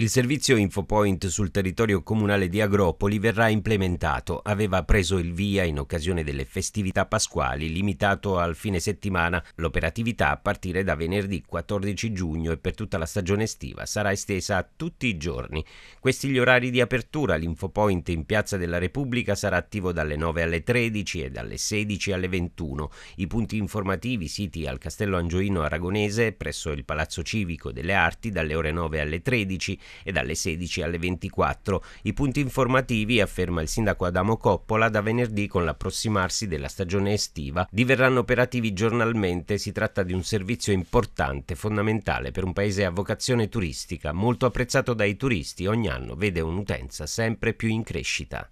Il servizio InfoPoint sul territorio comunale di Agropoli verrà implementato. Aveva preso il via in occasione delle festività pasquali, limitato al fine settimana. L'operatività a partire da venerdì 14 giugno e per tutta la stagione estiva sarà estesa a tutti i giorni. Questi gli orari di apertura. L'InfoPoint in Piazza della Repubblica sarà attivo dalle 9 alle 13 e dalle 16 alle 21. I punti informativi siti al Castello Angioino Aragonese presso il Palazzo Civico delle Arti dalle ore 9 alle 13 e dalle 16 alle 24. I punti informativi, afferma il sindaco Adamo Coppola, da venerdì con l'approssimarsi della stagione estiva diverranno operativi giornalmente. Si tratta di un servizio importante, fondamentale per un paese a vocazione turistica, molto apprezzato dai turisti, ogni anno vede un'utenza sempre più in crescita.